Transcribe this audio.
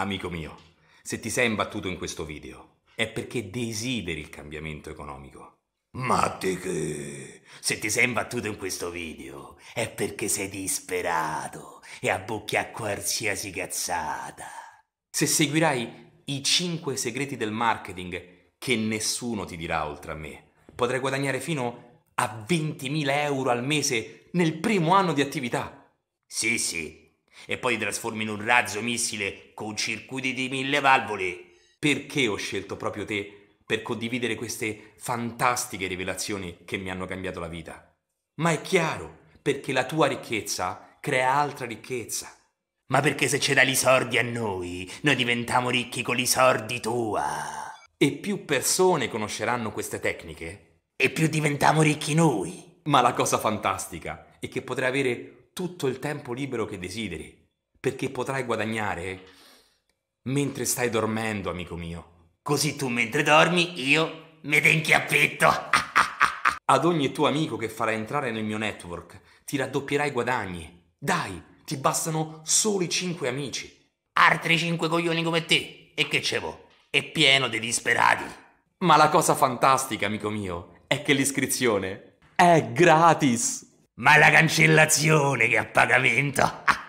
Amico mio, se ti sei imbattuto in questo video è perché desideri il cambiamento economico. Ma di che? Se ti sei imbattuto in questo video è perché sei disperato e abbocchi a qualsiasi cazzata. Se seguirai i 5 segreti del marketing che nessuno ti dirà oltre a me, potrai guadagnare fino a 20.000 euro al mese nel primo anno di attività. Sì, sì, e poi ti trasformi in un razzo missile con circuiti di mille valvole. Perché ho scelto proprio te per condividere queste fantastiche rivelazioni che mi hanno cambiato la vita? Ma è chiaro, perché la tua ricchezza crea altra ricchezza. Ma perché se c'è da li sordi a noi, noi diventiamo ricchi con i sordi tua. E più persone conosceranno queste tecniche, e più diventiamo ricchi noi. Ma la cosa fantastica è che potrai avere tutto il tempo libero che desideri, perché potrai guadagnare mentre stai dormendo, amico mio. Così tu mentre dormi, io me ne inchiappetto. Ad ogni tuo amico che farai entrare nel mio network, ti raddoppierai i guadagni. Dai, ti bastano soli 5 amici. Altri 5 coglioni come te. E che c'è vo? È pieno di disperati. Ma la cosa fantastica, amico mio, è che l'iscrizione è gratis ma la cancellazione che è a pagamento.